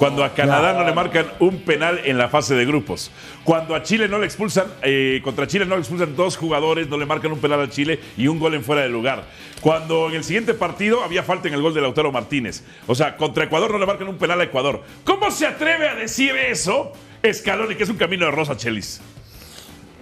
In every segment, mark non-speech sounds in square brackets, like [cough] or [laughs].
Cuando a Canadá no le marcan un penal en la fase de grupos. Cuando a Chile no le expulsan, eh, contra Chile no le expulsan dos jugadores, no le marcan un penal a Chile y un gol en fuera de lugar. Cuando en el siguiente partido había falta en el gol de Lautaro Martínez. O sea, contra Ecuador no le marcan un penal a Ecuador. ¿Cómo se atreve a decir eso Escalone, que es un camino de rosa, Chelis?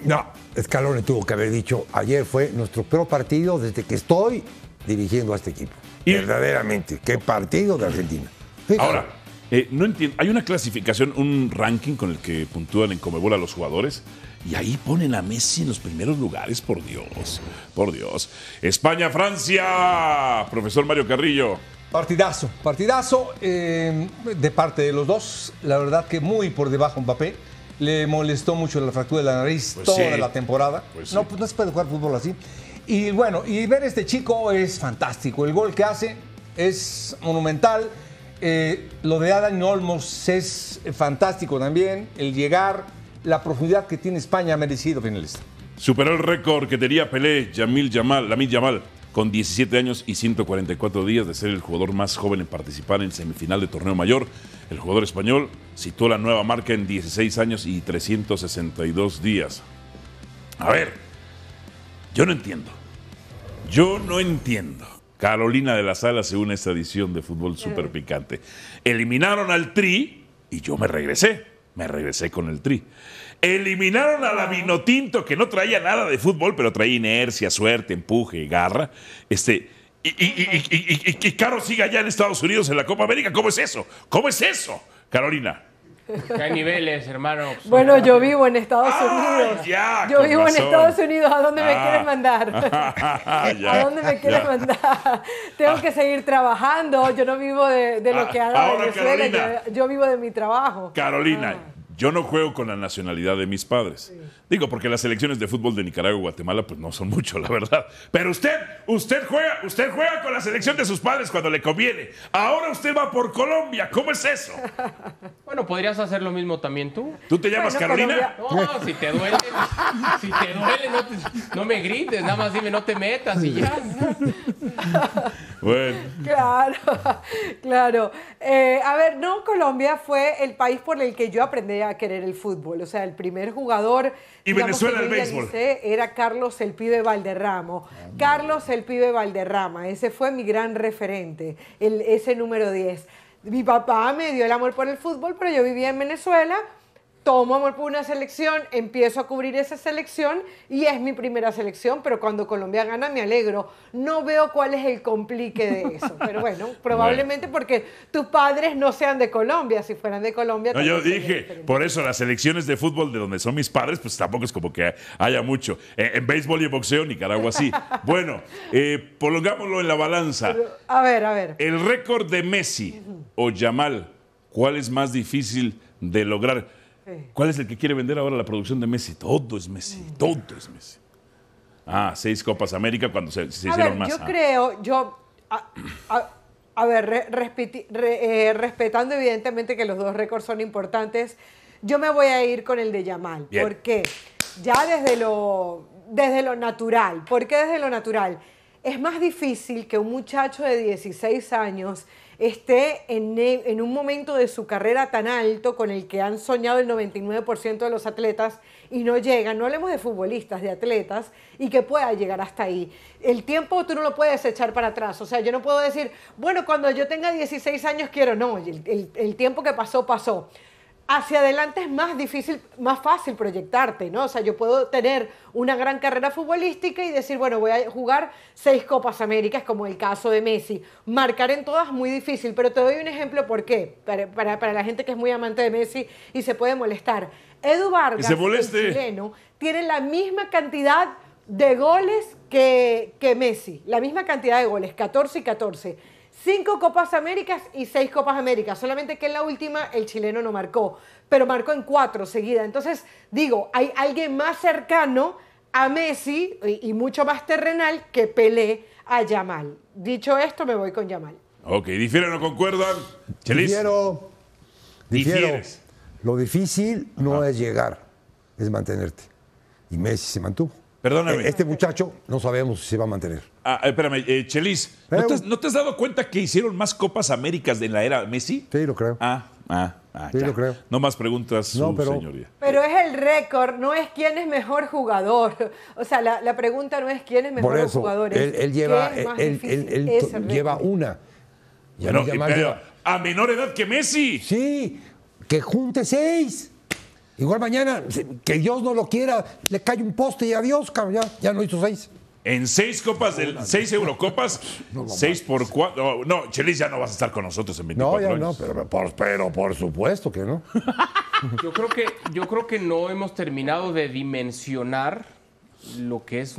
No, Escalone tuvo que haber dicho, ayer fue nuestro peor partido desde que estoy dirigiendo a este equipo. Verdaderamente, qué partido de Argentina. Ahora, eh, no entiendo. Hay una clasificación, un ranking con el que puntúan en Comebol a los jugadores. Y ahí ponen a Messi en los primeros lugares, por Dios. Por Dios. España, Francia. Profesor Mario Carrillo. Partidazo, partidazo eh, de parte de los dos. La verdad que muy por debajo Mbappé. Le molestó mucho la fractura de la nariz pues toda la temporada. Pues no, pues no se puede jugar fútbol así. Y bueno, y ver a este chico es fantástico. El gol que hace es monumental eh, lo de Adán Olmos es fantástico también. El llegar, la profundidad que tiene España ha merecido finalista. Superó el récord que tenía Pelé, Yamil Yamal, con 17 años y 144 días de ser el jugador más joven en participar en semifinal de torneo mayor. El jugador español situó la nueva marca en 16 años y 362 días. A ver, yo no entiendo. Yo no entiendo. Carolina de la Sala se une a esta edición de Fútbol eh. Súper Picante. Eliminaron al Tri y yo me regresé. Me regresé con el Tri. Eliminaron a la Vinotinto, que no traía nada de fútbol, pero traía inercia, suerte, empuje, garra. Este, y, y, y Caro sigue allá en Estados Unidos en la Copa América. ¿Cómo es eso? ¿Cómo es eso, Carolina? niveles, hermano. [laughs] Bueno, yo vivo en Estados Unidos. yo vivo en Estados Unidos. ¿A dónde me ah. quieren mandar? [laughs] ¿A dónde me quieren mandar? Tengo que seguir trabajando. Yo no vivo de, lo ah, que haga Venezuela. yo, vivo de mi trabajo. Carolina, ah. Yo no juego con la nacionalidad de mis padres. Digo, porque las selecciones de fútbol de Nicaragua y Guatemala, pues no son mucho, la verdad. Pero usted, usted juega, usted juega con la selección de sus padres cuando le conviene. Ahora usted va por Colombia. ¿Cómo es eso? [laughs] Bueno, podrías hacer lo mismo también tú. ¿Tú te llamas Carolina? No, si te duele, si te duele, no me grites, nada más dime, no te metas y ya. [laughs] Bueno. [laughs] Claro, [laughs] claro. Eh, a ver, no, Colombia fue el país por el que yo aprendí a querer el fútbol. O sea, el primer jugador. Y Venezuela el béisbol. Era Carlos el Pibe Valderramo. Carlos el Pibe Valderrama. Ese fue mi gran referente, el, ese número 10. Mi papá me dio el amor por el fútbol, pero yo vivía en Venezuela tomo amor por una selección, empiezo a cubrir esa selección y es mi primera selección, pero cuando Colombia gana me alegro. No veo cuál es el complique de eso, [laughs] pero bueno, probablemente porque tus padres no sean de Colombia, si fueran de Colombia. No, yo dije, por eso las selecciones de fútbol de donde son mis padres, pues tampoco es como que haya mucho. Eh, en béisbol y boxeo, Nicaragua sí. [laughs] bueno, eh, prolongámoslo en la balanza. a ver, a ver. El récord de Messi o Yamal, ¿cuál es más difícil de lograr? ¿Cuál es el que quiere vender ahora la producción de Messi? Todo es Messi, todo es Messi. Ah, seis Copas América cuando se, hicieron ver, más. Yo ah. creo, yo. A, ver, eh, respetando evidentemente que los dos récords son importantes, yo me voy a ir con el de Yamal. ¿Por qué? Ya desde lo, desde lo natural. ¿Por qué desde lo natural? es más difícil que un muchacho de 16 años esté en, un momento de su carrera tan alto con el que han soñado el 99% de los atletas y no llega. no hablemos de futbolistas, de atletas, y que pueda llegar hasta ahí. El tiempo tú no lo puedes echar para atrás, o sea, yo no puedo decir, bueno, cuando yo tenga 16 años quiero, no, el tiempo que pasó, pasó hacia adelante es más difícil, más fácil proyectarte, ¿no? O sea, yo puedo tener una gran carrera futbolística y decir, bueno, voy a jugar seis Copas Américas, como el caso de Messi. Marcar en todas muy difícil, pero te doy un ejemplo por qué, para, la gente que es muy amante de Messi y se puede molestar. Edu Vargas, el chileno, tiene la misma cantidad de goles que, que Messi, la misma cantidad de goles, 14 y 14 Cinco Copas Américas y seis Copas Américas. Solamente que en la última el chileno no marcó, pero marcó en cuatro seguidas. Entonces, digo, hay alguien más cercano a Messi y, mucho más terrenal que Pelé a Yamal. Dicho esto, me voy con Yamal. Ok, difieren o concuerdan. Chelis. Difiero. Difiero. Lo difícil no es llegar, es mantenerte. Y Messi se mantuvo. Perdóname. E-, este muchacho no sabemos si se va a mantener. Ah, eh, espérame, eh, Chelis, eh, ¿no, te, has dado cuenta que hicieron más Copas Américas en la era Messi? Sí, lo creo. Ah, ah. ah sí, lo creo. No más preguntas, no, pero, señoría. Pero es el récord, no es quién es mejor jugador. O sea, la, pregunta no es quién es mejor jugador. Él, lleva, lleva una. a menor edad que Messi. Sí, que junte seis. Igual mañana, que Dios no lo quiera, le cae un poste y adiós, ya no hizo seis. En seis copas, del, seis Eurocopas, [laughs] seis por cuatro. Oh, no, Chelis, ya no vas a estar con nosotros en 24 No, ya no, pero por, supuesto que no. [laughs] Yo creo que, yo creo que no hemos terminado de dimensionar lo que es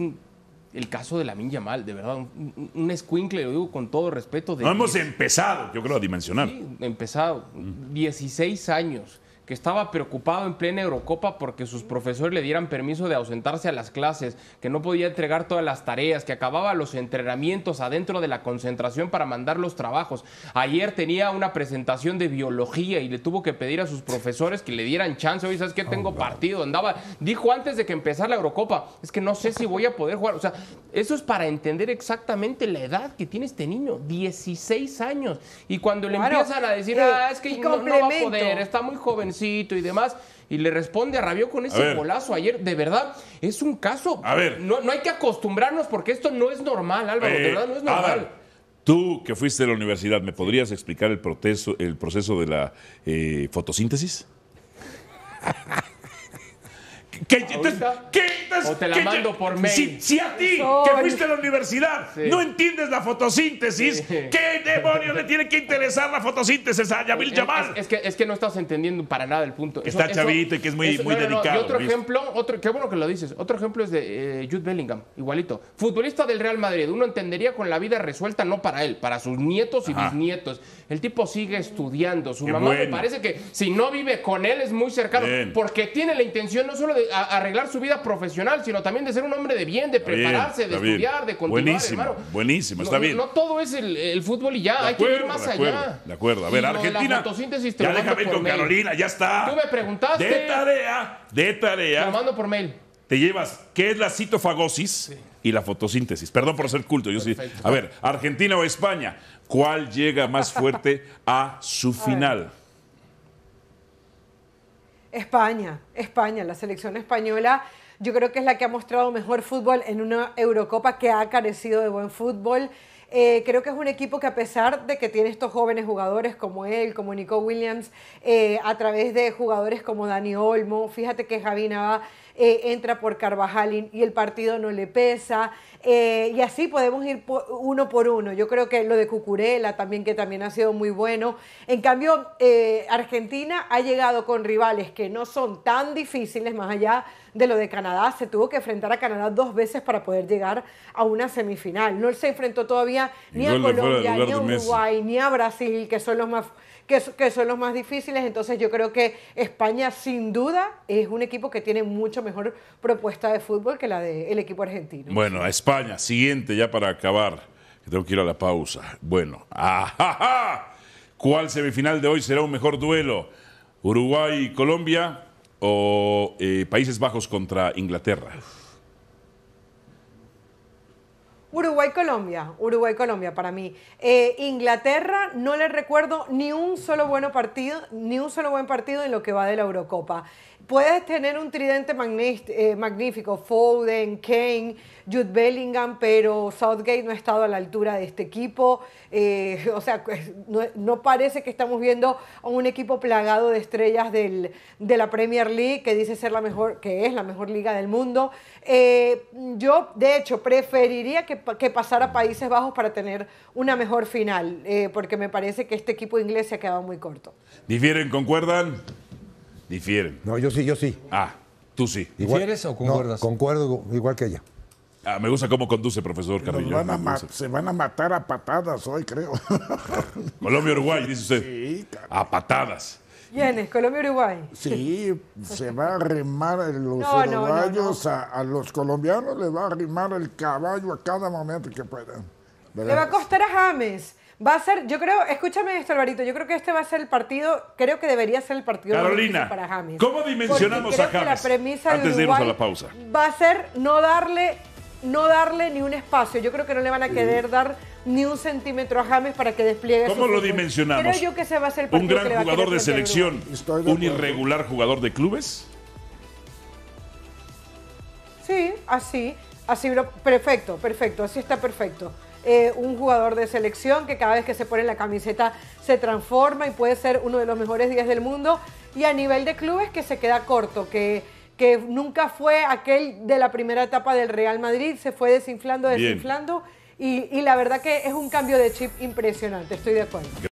el caso de la Minya Mal, de verdad, un, un lo digo con todo respeto. no hemos empezado, yo creo, a dimensionar. Sí, empezado, 16 años que estaba preocupado en plena Eurocopa porque sus profesores le dieran permiso de ausentarse a las clases, que no podía entregar todas las tareas, que acababa los entrenamientos adentro de la concentración para mandar los trabajos. Ayer tenía una presentación de biología y le tuvo que pedir a sus profesores que le dieran chance. Hoy ¿sabes qué? Oh, Tengo partido. Andaba, dijo antes de que empezara la Eurocopa, es que no sé si voy a poder jugar. O sea, eso es para entender exactamente la edad que tiene este niño, 16 años. Y cuando le empiezan a decir, eh, ah, es que no, no va a poder, está muy joven y demás. Y le responde a Rabió con ese golazo ayer. De verdad, es un caso. A ver. No, hay que acostumbrarnos porque esto no es normal, Álvaro. de eh, verdad, no es normal. tú que fuiste a la universidad, ¿me podrías explicar el, proceso, el proceso de la eh, fotosíntesis? [laughs] Que, te la mando por mail. Si, a ti, que fuiste a la universidad, no entiendes la fotosíntesis, ¿qué demonios le tiene que interesar la fotosíntesis a Yamil Yamal? Es, que, es que no estás entendiendo para nada el punto. está chavito y que es muy, dedicado. y otro ejemplo, otro, qué bueno que lo dices. Otro ejemplo es de eh, Jude Bellingham, igualito. Futbolista del Real Madrid. Uno entendería con la vida resuelta, no para él, para sus nietos y bisnietos. El tipo sigue estudiando. Su mamá me parece que si no vive con él es muy cercano. Porque tiene la intención no solo de arreglar su vida profesional, sino también de ser un hombre de bien, de prepararse, de estudiar, de continuar. Buenísimo, buenísimo, está bien. No, todo es el fútbol y ya, hay acuerdo, que ir más allá. De acuerdo, a ver, Argentina. ya déjame Carolina, ya está. Tú me preguntaste. De tarea, de tarea. Te mando por mail. Te llevas, ¿qué es la citofagosis? Y la fotosíntesis. Perdón por ser culto. Yo A ver, Argentina o España, ¿cuál llega más fuerte a su [laughs] final? España, España, la selección española yo creo que es la que ha mostrado mejor fútbol en una Eurocopa que ha carecido de buen fútbol. Eh, creo que es un equipo que a pesar de que tiene estos jóvenes jugadores como él, como Nico Williams, eh, a través de jugadores como Dani Olmo, fíjate que Javi Nava eh, entra por Carvajal y, el partido no le pesa. Eh, y así podemos ir uno por uno. Yo creo que lo de Cucurella también, que también ha sido muy bueno. En cambio, eh, Argentina ha llegado con rivales que no son tan difíciles, más allá de lo de Canadá. Se tuvo que enfrentar a Canadá dos veces para poder llegar a una semifinal. No se enfrentó todavía ni a Colombia, ni a Uruguay, ni a Brasil, que son los más que, son los más difíciles. Entonces yo creo que España sin duda es un equipo que tiene mucho mejor propuesta de fútbol que la del equipo argentino. Bueno, a España, siguiente ya para acabar, que tengo que ir a la pausa. Bueno, ajá, ¿cuál semifinal de hoy será un mejor duelo? Uruguay Colombia o eh, Países Bajos contra Inglaterra. Uruguay-Colombia, Uruguay-Colombia para mí. Eh, Inglaterra no le recuerdo ni un solo bueno partido, ni un solo buen partido en lo que va de la Eurocopa puedes tener un tridente eh, magnífico, Foden, Kane, Jude Bellingham, pero Southgate no ha estado a la altura de este equipo. Eh, [laughs] o sea, pues, no, parece que estamos viendo a un equipo plagado de estrellas de la Premier League, que dice ser la mejor, que es la mejor liga del mundo. Eh, yo, de hecho, preferiría que, que, pasara a Países Bajos para tener una mejor final, porque me parece que este equipo inglés se ha quedado muy corto. ¿Difieren? ¿Concuerdan? Difieren. No, yo sí, yo sí. Ah, tú sí. ¿Difieres o concuerdas? concuerdo igual que ella. Ah, me gusta cómo conduce, profesor Carrillo. se van a matar a patadas hoy, creo. [laughs] Colombia-Uruguay, dice usted. Sí, A patadas. Vienes, Colombia-Uruguay. Sí, se va a remar los uruguayos a, los colombianos, le va a arrimar el caballo a cada momento que puedan. Le va a costar a James. Va a ser, yo creo, escúchame esto, Alvarito, yo creo que este va a ser el partido, creo que debería ser el partido Carolina, para James. ¿Cómo dimensionamos a James? antes de irnos a la pausa. Va a ser no darle, no darle ni un espacio. Yo creo que no le van a querer dar ni un centímetro a James para que despliegue. ¿Cómo lo dimensionamos? Creo yo que se va a ser un gran jugador de selección, un irregular jugador de clubes. Sí, así, así, perfecto, perfecto, así está perfecto. Eh, un jugador de selección que cada vez que se pone la camiseta se transforma y puede ser uno de los mejores días del mundo. Y a nivel de clubes que se queda corto, que, que nunca fue aquel de la primera etapa del Real Madrid, se fue desinflando, desinflando. y, la verdad que es un cambio de chip impresionante, estoy de acuerdo.